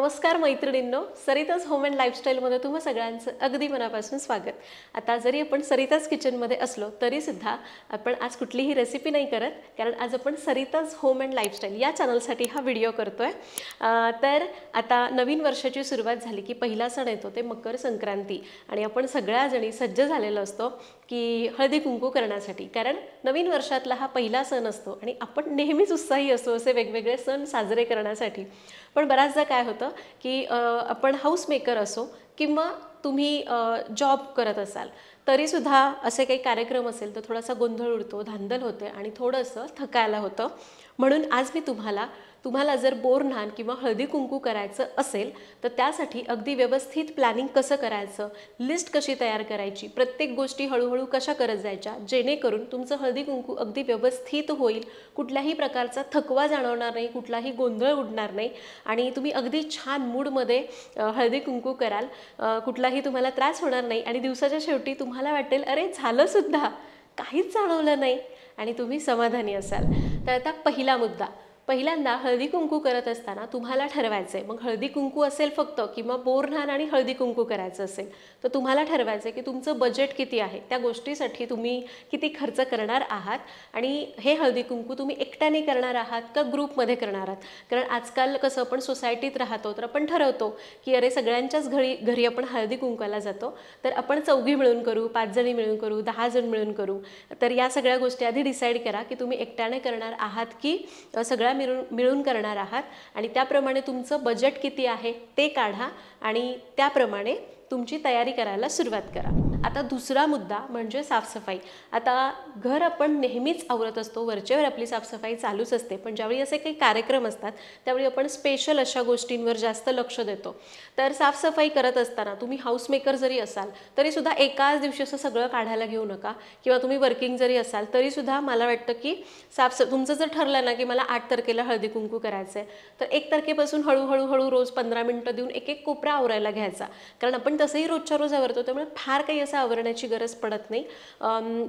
नमस्कार मैत्रिणींनो Sarita's home and लाईफस्टाईलमध्ये तुम्हा सगळ्यांचं अगदी मनापासून स्वागत आता जरी आपण सरिताज किचनमध्ये असलो तरीसुद्धा आपण आज कुठलीही रेसिपी नाही करत कारण आज आपण सरिताज होम अँड लाईफस्टाईल या चॅनलसाठी हा व्हिडिओ करतो आहे तर आता नवीन वर्षाची सुरुवात झाली की पहिला सण येतो ते मकर संक्रांती आणि आपण सगळ्याजणी सज्ज झालेलो असतो की हळदी कुंकू करण्यासाठी कारण नवीन वर्षातला हा पहिला सण असतो आणि आपण नेहमीच उत्साही असतो असे वेगवेगळे सण साजरे करण्यासाठी पण बऱ्याचदा काय होतं होतं की आपण हाऊसमेकर असो किंवा तुम्ही जॉब करत असाल तरीसुद्धा असे काही कार्यक्रम असेल तर थोडासा गोंधळ उडतो धांदल होते आणि थोडंसं थकायला होतं म्हणून आज मी तुम्हाला तुम्हाला जर बोरन्हाण किंवा हळदी कुंकू करायचं असेल तर त्यासाठी अगदी व्यवस्थित प्लॅनिंग कसं करायचं लिस्ट कशी तयार करायची प्रत्येक गोष्टी हळूहळू कशा करत जायच्या जेणेकरून तुमचं हळदी कुंकू अगदी व्यवस्थित होईल कुठल्याही प्रकारचा थकवा जाणवणार नाही कुठलाही गोंधळ उडणार नाही आणि तुम्ही अगदी छान मूडमध्ये हळदी कुंकू कराल कुठलाही तुम्हाला त्रास होणार नाही आणि दिवसाच्या शेवटी तुम्हाला वाटेल अरे झालंसुद्धा काहीच जाणवलं नाही आणि तुम्ही समाधानी असाल तर आता पहिला मुद्दा पहिल्यांदा हळदी कुंकू करत असताना तुम्हाला ठरवायचं आहे मग हळदी कुंकू असेल फक्त किंवा बोरन्हाण आणि हळदी कुंकू करायचं असेल तर तुम्हाला ठरवायचं आहे की तुमचं बजेट किती आहे त्या गोष्टीसाठी तुम्ही किती खर्च करणार आहात आणि हे हळदी कुंकू तुम्ही एकट्याने करणार आहात का ग्रुपमध्ये करणार आहात कारण आजकाल कसं आपण सोसायटीत राहतो तर आपण ठरवतो की अरे सगळ्यांच्याच घरी घरी आपण हळदी कुंकाला जातो तर आपण चौघी मिळून करू पाच जणी मिळून करू दहा जण मिळून करू तर या सगळ्या गोष्टी आधी डिसाईड करा की तुम्ही एकट्याने करणार आहात की सगळ्या मिळून मिळून करणार आहात आणि त्याप्रमाणे तुमचं बजेट किती आहे ते काढा आणि त्याप्रमाणे तुमची तयारी करायला सुरुवात करा आता दुसरा मुद्दा म्हणजे साफसफाई आता घर आपण नेहमीच आवरत असतो वरचेवर आपली साफसफाई चालूच असते पण ज्यावेळी असे काही कार्यक्रम असतात त्यावेळी आपण स्पेशल अशा गोष्टींवर जास्त लक्ष देतो तर साफसफाई करत असताना तुम्ही हाऊसमेकर जरी असाल तरीसुद्धा एकाच दिवशी असं सगळं काढायला घेऊ नका किंवा तुम्ही वर्किंग जरी असाल तरीसुद्धा मला वाटतं की साफस तुमचं जर ठरलं ना की मला आठ तारखेला हळदी कुंकू करायचं आहे तर एक तारखेपासून हळूहळू हळू रोज पंधरा मिनटं देऊन एक एक कोपरा आवरायला घ्यायचा कारण आपण तसंही रोजच्या रोज आवरतो त्यामुळे फार काही असं आवरण्याची गरज पडत नाही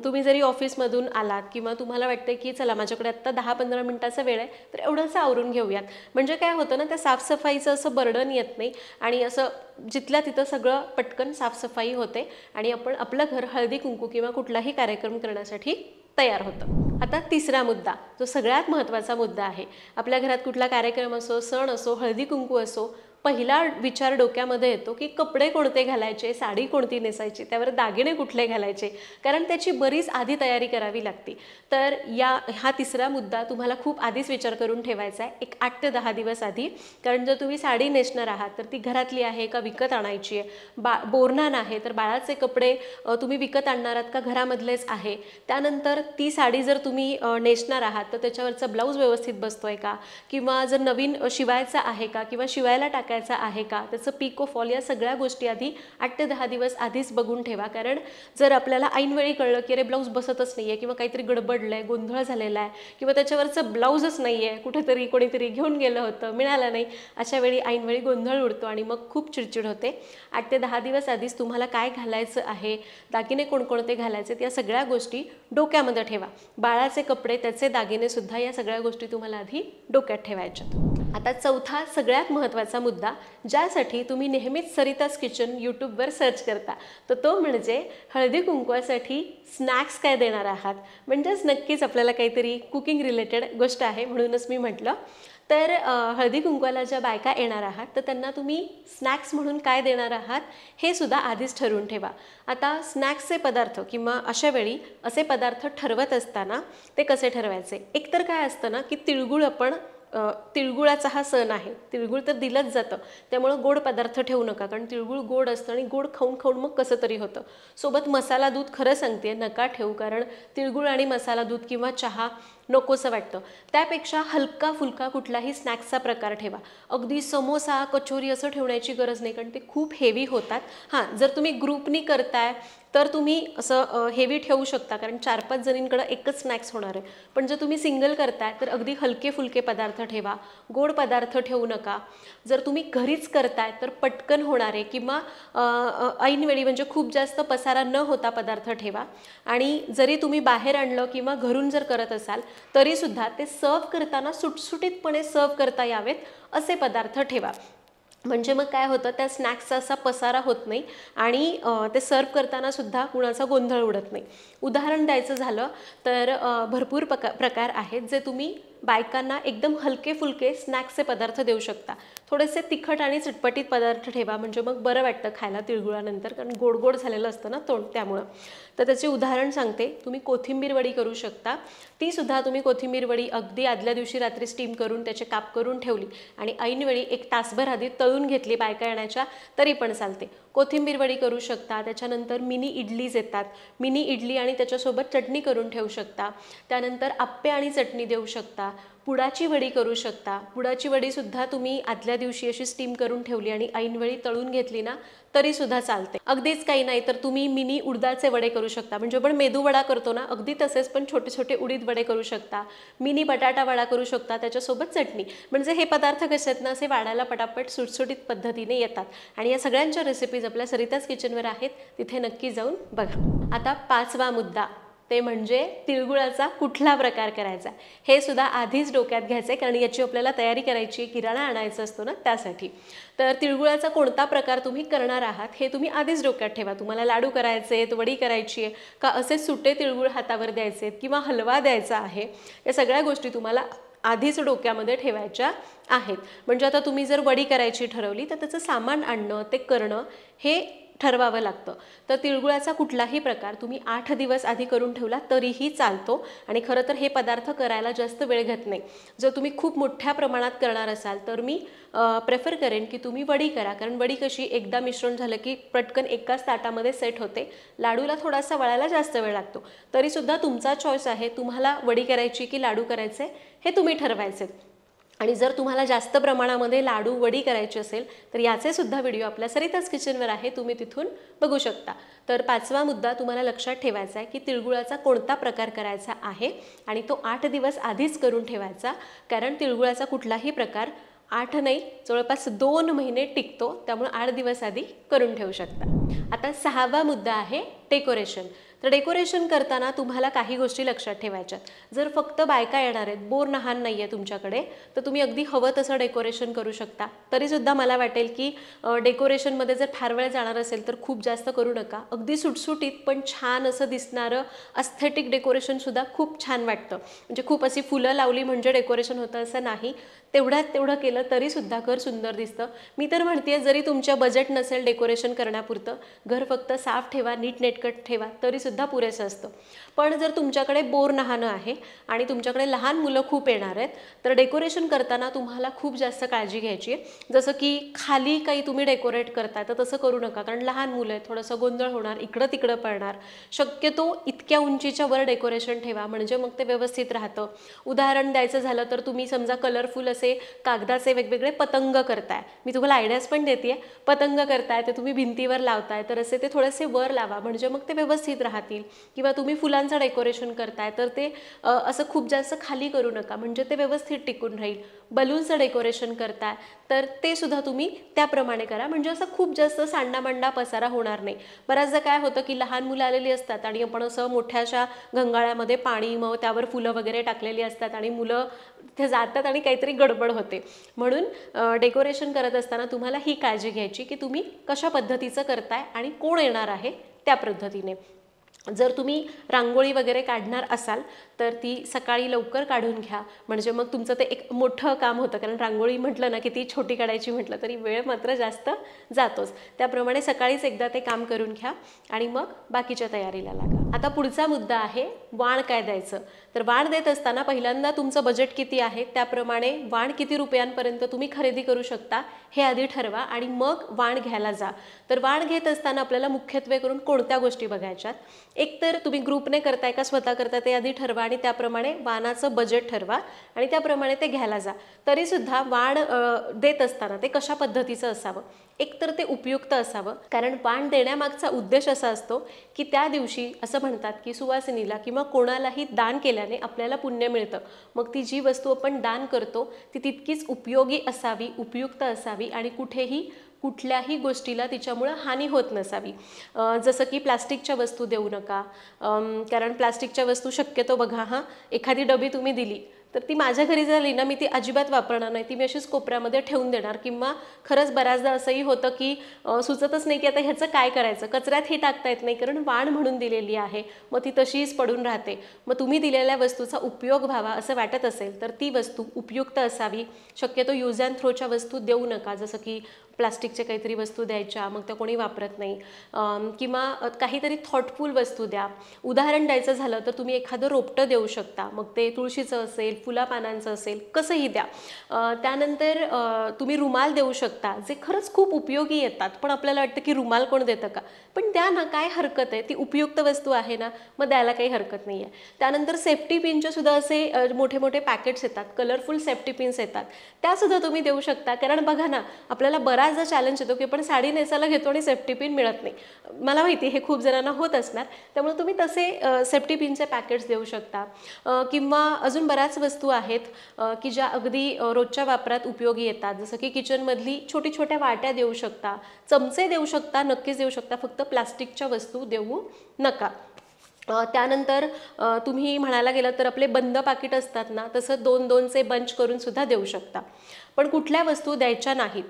तुम्ही जरी ऑफिसमधून आलात किंवा तुम्हाला वाटतं की चला माझ्याकडे आत्ता दहा पंधरा मिनटाचा वेळ आहे तर एवढंसं आवरून घेऊयात म्हणजे काय होतं ना त्या साफसफाईचं असं बर्डन येत नाही आणि असं जिथल्या तिथं सगळं पटकन साफसफाई होते आणि आपण आपलं घर हळदी कुंकू किंवा कुठलाही कार्यक्रम करण्यासाठी तयार होतं आता तिसरा मुद्दा जो सगळ्यात महत्त्वाचा मुद्दा आहे आपल्या घरात कुठला कार्यक्रम असो सण असो हळदी कुंकू असो पहिला विचार डोक्यामध्ये येतो की कपडे कोणते घालायचे साडी कोणती नेसायची त्यावर दागिने कुठले घालायचे कारण त्याची बरीच आधी तयारी करावी लागते तर या हा तिसरा मुद्दा तुम्हाला खूप आधीच विचार करून ठेवायचा आहे एक आठ ते दहा दिवस आधी कारण जर तुम्ही साडी नेसणार आहात तर ती घरातली आहे का विकत आणायची आहे बा बोरणार आहे तर बाळाचे कपडे तुम्ही विकत आणणार आहात का घरामधलेच आहे त्यानंतर ती साडी जर तुम्ही नेसणार आहात तर त्याच्यावरचा ब्लाऊज व्यवस्थित बसतो आहे का किंवा जर नवीन शिवायचा आहे का किंवा शिवायला टाक टाकायचा आहे का त्याचं पिको फॉल या सगळ्या गोष्टी आधी आठ ते दहा दिवस आधीच बघून ठेवा कारण जर आपल्याला ऐनवेळी कळलं की अरे ब्लाऊज बसतच नाही आहे किंवा काहीतरी गडबडलं आहे गोंधळ झालेला आहे किंवा त्याच्यावरचं ब्लाऊजच नाही आहे कुठेतरी कोणीतरी घेऊन गेलं होतं मिळालं नाही अशा वेळी ऐनवेळी गोंधळ उडतो आणि मग खूप चिडचिड होते आठ ते दहा दिवस आधीच तुम्हाला काय घालायचं आहे दागिने कोणकोणते घालायचे या सगळ्या गोष्टी डोक्यामध्ये ठेवा बाळाचे कपडे त्याचे दागिनेसुद्धा या सगळ्या गोष्टी तुम्हाला आधी डोक्यात ठेवायच्या आता चौथा सगळ्यात महत्त्वाचा मुद्दा ज्यासाठी तुम्ही नेहमीच सरितास किचन यूट्यूबवर सर्च करता तर तो, म्हणजे हळदी कुंकवासाठी स्नॅक्स काय देणार आहात म्हणजेच नक्कीच आपल्याला काहीतरी कुकिंग रिलेटेड गोष्ट आहे म्हणूनच मी म्हटलं तर हळदी कुंकवाला ज्या बायका येणार आहात तर त्यांना तुम्ही स्नॅक्स म्हणून काय देणार आहात हे सुद्धा आधीच ठरवून ठेवा आता स्नॅक्सचे पदार्थ किंवा अशा वेळी असे पदार्थ ठरवत असताना ते कसे ठरवायचे एकतर काय असतं ना की तिळगुळ आपण तिळगुळाचा हा सण आहे तिळगुळ तर दिलंच जातं त्यामुळं गोड पदार्थ ठेवू नका कारण तिळगुळ गोड असतं आणि गोड खाऊन खाऊन मग कसं तरी होतं सोबत मसाला दूध खरं सांगते नका ठेवू कारण तिळगुळ आणि मसाला दूध किंवा चहा नकोसं वाटतं त्यापेक्षा हलका फुलका कुठलाही स्नॅक्सचा प्रकार ठेवा अगदी समोसा कचोरी असं ठेवण्याची गरज नाही कारण ते खूप हेवी होतात हां जर तुम्ही ग्रुपनी करताय तर तुम्ही असं हेवी ठेवू शकता कारण चार पाच जणींकडं एकच स्नॅक्स होणार आहे पण जर तुम्ही सिंगल करताय तर अगदी हलके फुलके पदार्थ ठेवा गोड पदार्थ ठेवू नका जर तुम्ही घरीच करताय तर पटकन होणार आहे किंवा ऐनवेळी म्हणजे खूप जास्त पसारा न होता पदार्थ ठेवा आणि जरी तुम्ही बाहेर आणलं किंवा घरून जर करत असाल तरी सुद्धा ते सर्व करताना सुटसुटीतपणे सर्व करता यावेत असे पदार्थ ठेवा म्हणजे मग काय होतं त्या स्नॅक्सचा असा पसारा होत नाही आणि ते सर्व करताना सुद्धा कुणाचा गोंधळ उडत नाही उदाहरण द्यायचं झालं तर भरपूर प्रकार आहेत जे तुम्ही बायकांना एकदम हलके फुलके स्नॅक्सचे पदार्थ देऊ शकता थोडेसे तिखट आणि चटपटीत पदार्थ ठेवा म्हणजे मग बरं वाटतं खायला तिळगुळानंतर कारण गोड गोड झालेलं असतं ना तोंड त्यामुळं तर त्याचे उदाहरण सांगते तुम्ही कोथिंबीर वडी करू शकता तीसुद्धा तुम्ही कोथिंबीर वडी अगदी आदल्या दिवशी रात्री स्टीम करून त्याचे काप करून ठेवली आणि ऐनवेळी एक तासभर आधी तळून घेतली बायका येण्याच्या तरी पण चालते कोथिंबीर वडी करू शकता त्याच्यानंतर मिनी इडलीज येतात मिनी इडली आणि त्याच्यासोबत चटणी करून ठेवू शकता त्यानंतर आप्पे आणि चटणी देऊ शकता पुडाची वडी करू शकता पुडाची वडीसुद्धा तुम्ही आदल्या दिवशी अशी स्टीम करून ठेवली आणि ऐनवेळी तळून घेतली ना तरी सुद्धा चालते अगदीच काही नाही तर तुम्ही मिनी उडदाचे वडे करू शकता म्हणजे आपण मेदू वडा करतो ना अगदी तसेच पण छोटे छोटे उडीद वडे करू शकता मिनी बटाटा वडा करू शकता त्याच्यासोबत चटणी म्हणजे हे पदार्थ कसे आहेत ना असे वाढायला पटापट सुटसुटीत पद्धतीने येतात आणि या सगळ्यांच्या रेसिपीज आपल्या सरिताच किचनवर आहेत तिथे नक्की जाऊन बघा आता पाचवा मुद्दा ते म्हणजे तिळगुळाचा कुठला प्रकार करायचा हे सुद्धा आधीच डोक्यात घ्यायचं आहे कारण याची आपल्याला तयारी करायची किराणा आणायचा असतो ना त्यासाठी तर तिळगुळाचा कोणता प्रकार तुम्ही करणार आहात हे तुम्ही आधीच डोक्यात ठेवा तुम्हाला लाडू करायचे आहेत वडी करायची आहे का असे सुटे तिळगुळ हातावर द्यायचे आहेत किंवा हलवा द्यायचा आहे या सगळ्या गोष्टी तुम्हाला आधीच डोक्यामध्ये ठेवायच्या आहेत म्हणजे आता तुम्ही जर वडी करायची ठरवली तर त्याचं सामान आणणं ते करणं हे ठरवावं लागतं तर तिळगुळाचा कुठलाही प्रकार तुम्ही आठ दिवस आधी करून ठेवला तरीही चालतो आणि खरं तर हे पदार्थ करायला जास्त वेळ घेत नाही जर तुम्ही खूप मोठ्या प्रमाणात करणार असाल तर मी प्रेफर करेन की तुम्ही वडी करा कारण वडी कशी एकदा मिश्रण झालं की पटकन एकाच ताटामध्ये सेट होते लाडूला थोडासा वळायला जास्त वेळ लागतो तरीसुद्धा तुमचा चॉईस आहे तुम्हाला वडी करायची की लाडू करायचे हे तुम्ही ठरवायचे आणि जर तुम्हाला जास्त प्रमाणामध्ये लाडू वडी करायची असेल तर याचे सुद्धा व्हिडिओ आपल्या सरिताच किचनवर आहे तुम्ही तिथून बघू शकता तर पाचवा मुद्दा तुम्हाला लक्षात ठेवायचा आहे की तिळगुळाचा कोणता प्रकार करायचा आहे आणि तो आठ दिवस आधीच करून ठेवायचा कारण तिळगुळाचा कुठलाही प्रकार आठ नाही जवळपास दोन महिने टिकतो त्यामुळे आठ दिवस आधी करून ठेवू शकता आता सहावा मुद्दा आहे डेकोरेशन तर डेकोरेशन करताना तुम्हाला काही गोष्टी लक्षात ठेवायच्या जर फक्त बायका येणार आहेत बोर नहान नाही आहे तुमच्याकडे तर तुम्ही अगदी हवं तसं डेकोरेशन करू शकता तरीसुद्धा मला वाटेल की डेकोरेशनमध्ये जर फार वेळ जाणार असेल तर खूप जास्त करू नका अगदी सुटसुटीत पण छान असं दिसणारं अस्थेटिक डेकोरेशनसुद्धा खूप छान वाटतं म्हणजे खूप अशी फुलं लावली म्हणजे डेकोरेशन होतं असं नाही तेवढ्यात तेवढं केलं तरीसुद्धा घर सुंदर दिसतं मी तर म्हणते जरी तुमच्या बजेट नसेल डेकोरेशन करण्यापुरतं घर फक्त साफ ठेवा नेट तेलकट ठेवा सुद्धा पुरेसं असतं पण जर तुमच्याकडे बोर नहाणं आहे आणि तुमच्याकडे लहान मुलं खूप येणार आहेत तर डेकोरेशन करताना तुम्हाला खूप जास्त काळजी घ्यायची आहे जसं की खाली काही तुम्ही डेकोरेट करताय तर तसं करू नका कारण लहान मुलं आहेत थोडंसं गोंधळ होणार इकडं तिकडं पडणार शक्यतो इतक्या उंचीच्या वर डेकोरेशन ठेवा म्हणजे मग ते व्यवस्थित राहतं उदाहरण द्यायचं झालं तर तुम्ही समजा कलरफुल असे कागदाचे वेगवेगळे पतंग करताय मी तुम्हाला आयडियाज पण देते पतंग करताय ते तुम्ही भिंतीवर लावताय तर असे ते थोडेसे वर लावा म्हणजे म्हणजे मग ते व्यवस्थित राहतील किंवा तुम्ही फुलांचं डेकोरेशन करताय तर ते असं खूप जास्त खाली करू नका म्हणजे ते व्यवस्थित टिकून राहील बलूनचं डेकोरेशन करताय तर ते सुद्धा तुम्ही त्याप्रमाणे करा म्हणजे असं खूप जास्त सांडामांडा पसारा होणार नाही बऱ्याचदा काय होतं की लहान मुलं आलेली असतात आणि आपण असं मोठ्याशा गंगाळ्यामध्ये पाणी मग त्यावर फुलं वगैरे टाकलेली असतात आणि मुलं तिथे जातात आणि काहीतरी गडबड होते म्हणून डेकोरेशन करत असताना तुम्हाला ही काळजी घ्यायची की तुम्ही कशा पद्धतीचं करताय आणि कोण येणार आहे त्या पद्धतीने जर तुम्ही रांगोळी वगैरे काढणार असाल तर ती सकाळी लवकर काढून घ्या म्हणजे मग तुमचं ते एक मोठं काम होतं कारण रांगोळी म्हटलं ना की ती छोटी काढायची म्हटलं तरी वेळ मात्र जास्त जातोच त्याप्रमाणे सकाळीच एकदा ते काम करून घ्या आणि मग बाकीच्या तयारीला लागा आता पुढचा मुद्दा आहे वाण काय द्यायचं तर वाण देत असताना पहिल्यांदा तुमचं बजेट किती आहे त्याप्रमाणे वाण किती रुपयांपर्यंत तुम्ही खरेदी करू शकता हे आधी ठरवा आणि मग वाण घ्यायला जा तर वाण घेत असताना आपल्याला मुख्यत्वे करून कोणत्या गोष्टी बघायच्यात एकतर तुम्ही ग्रुपने करताय का स्वतः करता ते आधी ठरवा आणि त्याप्रमाणे वाणाचं बजेट ठरवा आणि त्याप्रमाणे ते घ्यायला जा तरीसुद्धा वाण देत असताना ते कशा पद्धतीचं असावं एकतर ते उपयुक्त असावं कारण वाण देण्यामागचा उद्देश असा असतो की त्या दिवशी असं म्हणतात की सुवासिनीला किंवा कोणालाही दान केल्याने केल्याने आपल्याला पुण्य मिळतं मग ती जी वस्तू आपण दान करतो ती तितकीच उपयोगी असावी उपयुक्त असावी आणि कुठेही कुठल्याही गोष्टीला तिच्यामुळं हानी होत नसावी जसं की प्लास्टिकच्या वस्तू देऊ नका कारण प्लास्टिकच्या वस्तू शक्यतो बघा हां एखादी डबी तुम्ही दिली तर ती माझ्या घरी झाली ना मी ती अजिबात वापरणार नाही ती मी अशीच कोपऱ्यामध्ये ठेवून देणार किंवा खरंच बऱ्याचदा असंही होतं की सुचतच नाही की आता ह्याचं काय करायचं कचऱ्यात हे टाकता येत नाही कारण वाण म्हणून दिलेली आहे मग ती तशीच पडून राहते मग तुम्ही दिलेल्या वस्तूचा उपयोग व्हावा असं वाटत असेल तर ती वस्तू उपयुक्त असावी शक्यतो युज अँड थ्रोच्या वस्तू देऊ नका जसं की प्लास्टिकच्या काहीतरी वस्तू द्यायच्या मग त्या कोणी वापरत नाही किंवा काहीतरी थॉटफुल वस्तू द्या उदाहरण द्यायचं झालं तर तुम्ही एखादं रोपटं देऊ शकता मग ते तुळशीचं असेल फुलापानांचं असेल कसंही द्या त्यानंतर तुम्ही रुमाल देऊ शकता जे खरंच खूप उपयोगी येतात पण आपल्याला वाटतं की रुमाल कोण देतं का पण द्या ना काय हरकत आहे ती उपयुक्त वस्तू आहे ना मग द्यायला काही हरकत नाही आहे त्यानंतर सेफ्टी पिनचे सुद्धा असे मोठे मोठे पॅकेट्स येतात कलरफुल सेफ्टी पिन्स येतात त्यासुद्धा तुम्ही देऊ शकता कारण बघा ना आपल्याला बराचदा चॅलेंज येतो की आपण साडी नेसायला घेतो आणि सेफ्टी पिन मिळत नाही मला माहिती हे खूप जणांना होत असणार त्यामुळे तुम्ही तसे सेफ्टी पिनचे पॅकेट्स देऊ शकता किंवा अजून बऱ्याच वस्तू आहेत की ज्या अगदी रोजच्या वापरात उपयोगी येतात जसं की किचनमधली छोटी छोट्या वाट्या देऊ शकता चमचे देऊ शकता नक्कीच देऊ शकता फक्त प्लास्टिकच्या वस्तू देऊ नका त्यानंतर तुम्ही म्हणायला गेलं तर आपले बंद पाकिट असतात ना तसं दोन दोनचे बंच करून सुद्धा देऊ शकता पण कुठल्या वस्तू द्यायच्या नाहीत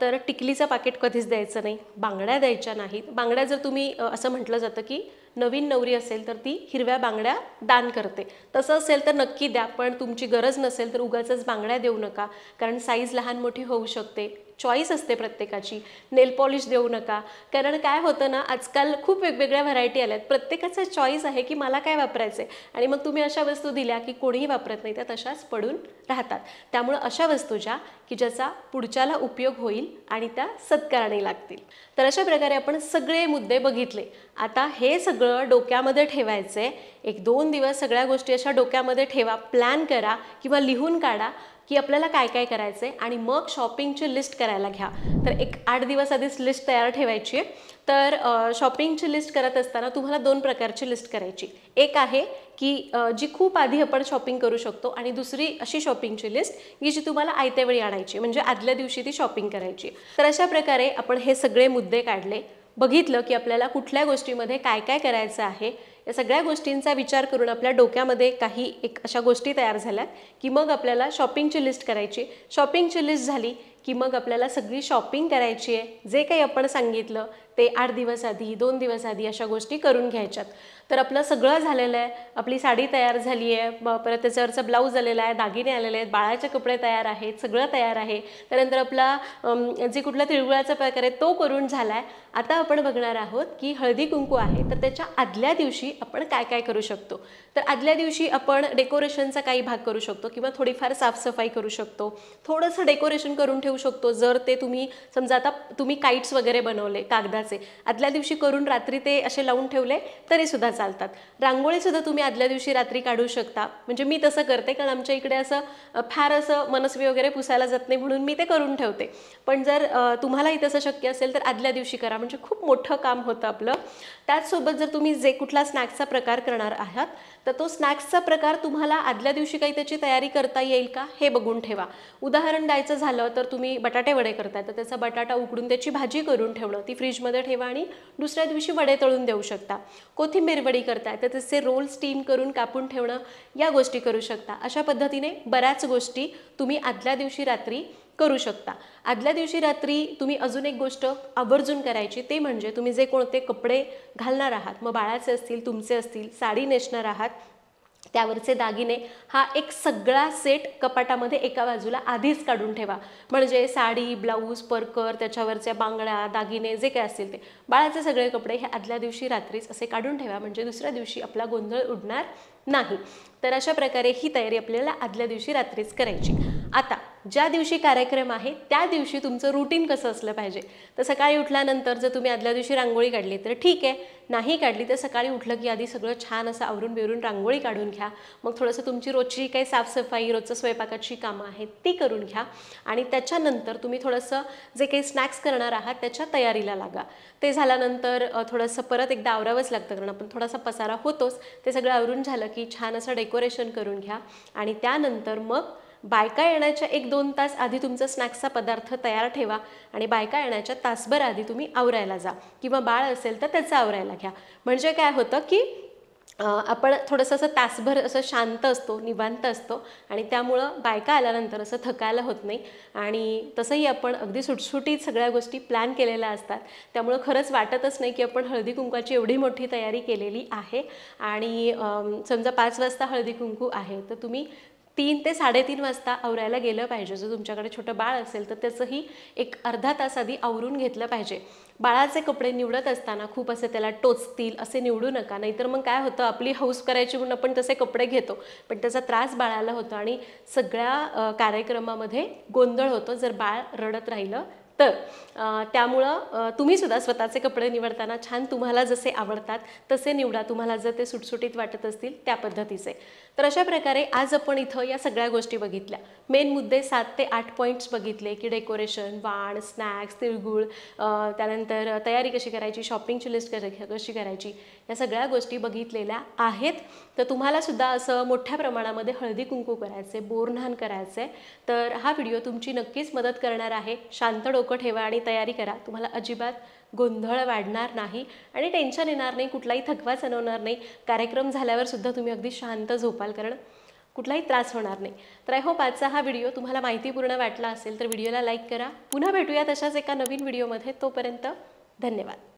तर टिकलीचं पाकिट कधीच द्यायचं नाही बांगड्या द्यायच्या नाहीत बांगड्या जर तुम्ही असं म्हटलं जातं की नवीन नवरी असेल तर ती हिरव्या बांगड्या दान करते तसं असेल तर नक्की द्या पण तुमची गरज नसेल तर उगाच बांगड्या देऊ नका कारण साईज लहान मोठी होऊ शकते चॉईस असते प्रत्येकाची नेल पॉलिश देऊ नका कारण काय होतं ना आजकाल खूप वेगवेगळ्या व्हरायटी आल्या आहेत प्रत्येकाचा चॉईस आहे की मला काय वापरायचं आहे आणि मग तुम्ही अशा वस्तू दिल्या की कोणीही वापरत नाही त्या तशाच पडून राहतात त्यामुळं अशा वस्तू ज्या की ज्याचा पुढच्याला उपयोग होईल आणि त्या सत्काराने लागतील तर अशा प्रकारे आपण सगळे मुद्दे बघितले आता हे सगळं डोक्यामध्ये ठेवायचं आहे एक दोन दिवस सगळ्या गोष्टी अशा डोक्यामध्ये ठेवा प्लॅन करा किंवा लिहून काढा की आपल्याला काय काय करायचं आहे आणि मग शॉपिंगची लिस्ट करायला घ्या तर एक आठ दिवस आधीच लिस्ट तयार ठेवायची आहे तर शॉपिंगची लिस्ट करत असताना तुम्हाला दोन प्रकारची लिस्ट करायची एक आहे की जी खूप आधी आपण शॉपिंग करू शकतो आणि दुसरी अशी शॉपिंगची लिस्ट की जी तुम्हाला आयत्या वेळी आणायची म्हणजे आदल्या दिवशी ती शॉपिंग करायची तर अशा प्रकारे आपण हे सगळे मुद्दे काढले बघितलं की आपल्याला कुठल्या गोष्टीमध्ये काय काय करायचं आहे या सगळ्या गोष्टींचा विचार करून आपल्या डोक्यामध्ये काही एक अशा गोष्टी तयार झाल्या की मग आपल्याला शॉपिंगची लिस्ट करायची शॉपिंगची लिस्ट झाली की मग आपल्याला सगळी शॉपिंग करायची आहे जे काही आपण सांगितलं ते आठ दिवस आधी दोन दिवस आधी अशा गोष्टी करून घ्यायच्यात तर आपलं सगळं झालेलं आहे आपली साडी तयार झाली आहे परत त्याच्यावरचं ब्लाऊज आलेला आहे दागिने आलेले आहेत बाळाचे कपडे तयार आहेत सगळं तयार आहे त्यानंतर आपला जे कुठला तिळगुळाचा प्रकार आहे तो करून झाला आहे आता आपण बघणार आहोत की हळदी कुंकू आहे तर त्याच्या आदल्या दिवशी आपण काय काय करू शकतो तर आदल्या दिवशी आपण डेकोरेशनचा काही भाग करू शकतो किंवा थोडीफार साफसफाई करू शकतो थोडंसं डेकोरेशन करून ठेवू शकतो जर ते तुम्ही समजा आता तुम्ही काईट्स वगैरे बनवले कागदा आदल्या दिवशी करून रात्री ते असे लावून ठेवले तरी सुद्धा चालतात रांगोळी सुद्धा तुम्ही आदल्या दिवशी रात्री काढू शकता म्हणजे मी तसं करते कारण आमच्या इकडे असं फार असं मनस्वी वगैरे पुसायला जात नाही म्हणून मी ते करून ठेवते पण जर तुम्हालाही तसं शक्य असेल तर आदल्या दिवशी करा म्हणजे खूप मोठं काम होतं आपलं त्याचसोबत जर तुम्ही जे कुठला स्नॅक्सचा प्रकार करणार आहात तर तो स्नॅक्सचा प्रकार तुम्हाला आदल्या दिवशी काही त्याची तयारी करता येईल का हे बघून ठेवा उदाहरण द्यायचं झालं तर तुम्ही बटाटे वडे करताय तर त्याचा बटाटा उकडून त्याची भाजी करून ठेवणं ती फ्रीजमध्ये ठेवा आणि दुसऱ्या दिवशी वडे तळून देऊ शकता कोथिंबीर वडी करताय तर त्याचे रोल स्टीम करून कापून ठेवणं या गोष्टी करू शकता अशा पद्धतीने बऱ्याच गोष्टी तुम्ही आदल्या दिवशी रात्री करू शकता आदल्या दिवशी रात्री तुम्ही अजून एक गोष्ट आवर्जून करायची ते म्हणजे तुम्ही जे कोणते कपडे घालणार आहात मग बाळाचे असतील तुमचे असतील साडी नेसणार आहात त्यावरचे दागिने हा एक सगळा सेट कपाटामध्ये एका बाजूला आधीच काढून ठेवा म्हणजे साडी ब्लाऊज परकर त्याच्यावरच्या बांगड्या दागिने जे काय असतील ते बाळाचे सगळे कपडे हे आदल्या दिवशी रात्रीच असे काढून ठेवा म्हणजे दुसऱ्या दिवशी आपला गोंधळ उडणार नाही तर अशा प्रकारे ही तयारी आपल्याला आदल्या दिवशी रात्रीच करायची आता ज्या दिवशी कार्यक्रम आहे त्या दिवशी तुमचं रुटीन कसं असलं पाहिजे तर सकाळी उठल्यानंतर जर तुम्ही आदल्या दिवशी रांगोळी काढली तर ठीक आहे नाही काढली तर सकाळी उठलं की आधी सगळं छान असं आवरून बिवरून रांगोळी काढून घ्या मग थोडंसं तुमची रोजची काही साफसफाई रोजचं स्वयंपाकाची कामं आहेत ती करून घ्या आणि त्याच्यानंतर तुम्ही थोडंसं जे काही स्नॅक्स करणार आहात त्याच्या तयारीला लागा ते झाल्यानंतर थोडंसं परत एकदा आवरावंच लागतं कारण आपण थोडासा पसारा होतोच ते सगळं आवरून झालं की छान असं डेकोरेशन करून घ्या आणि त्यानंतर मग बायका येण्याच्या एक दोन तास आधी तुमचा स्नॅक्सचा पदार्थ तयार ठेवा आणि बायका येण्याच्या तासभर आधी तुम्ही आवरायला जा किंवा बाळ असेल तर त्याचं आवरायला घ्या म्हणजे काय होतं की आपण थोडंसं असं तासभर असं शांत असतो निवांत असतो आणि त्यामुळं बायका आल्यानंतर असं थकायला होत नाही आणि तसंही आपण अगदी सुटसुटीत सगळ्या गोष्टी प्लॅन केलेल्या असतात त्यामुळं खरंच वाटतच नाही की आपण हळदी कुंकवाची एवढी मोठी तयारी केलेली आहे आणि समजा पाच वाजता हळदी कुंकू आहे तर तुम्ही तीन ते साडेतीन वाजता आवरायला गेलं पाहिजे जर तुमच्याकडे छोटं बाळ असेल तर त्याचंही एक अर्धा तास आधी आवरून घेतलं पाहिजे बाळाचे कपडे निवडत असताना खूप असे त्याला टोचतील असे निवडू नका नाहीतर मग काय होतं आपली हौस करायची म्हणून आपण तसे कपडे घेतो पण त्याचा त्रास बाळाला होतो आणि सगळ्या कार्यक्रमामध्ये गोंधळ होतो जर बाळ रडत राहिलं तर त्यामुळं तुम्हीसुद्धा स्वतःचे कपडे निवडताना छान तुम्हाला जसे आवडतात तसे निवडा तुम्हाला जर ते सुटसुटीत वाटत असतील त्या पद्धतीचे तर अशा प्रकारे आज आपण इथं या सगळ्या गोष्टी बघितल्या मेन मुद्दे सात ते आठ पॉईंट्स बघितले की डेकोरेशन वाण स्नॅक्स तिळगुळ त्यानंतर तयारी कशी करायची शॉपिंगची लिस्ट कशी करायची या सगळ्या गोष्टी बघितलेल्या आहेत तर तुम्हालासुद्धा असं मोठ्या प्रमाणामध्ये हळदी कुंकू करायचे बोरन्हान करायचे तर हा व्हिडिओ तुमची नक्कीच मदत करणार आहे शांत डोकं ठेवा आणि तयारी करा तुम्हाला अजिबात गोंधळ वाढणार नाही आणि टेन्शन येणार नाही कुठलाही थकवा सणवणार नाही कार्यक्रम झाल्यावर सुद्धा तुम्ही अगदी शांत झोपाल कारण कुठलाही त्रास होणार नाही तर आय होप आजचा हा व्हिडिओ तुम्हाला माहितीपूर्ण वाटला असेल तर व्हिडिओला लाईक करा पुन्हा भेटूया तशाच एका नवीन व्हिडिओमध्ये तोपर्यंत धन्यवाद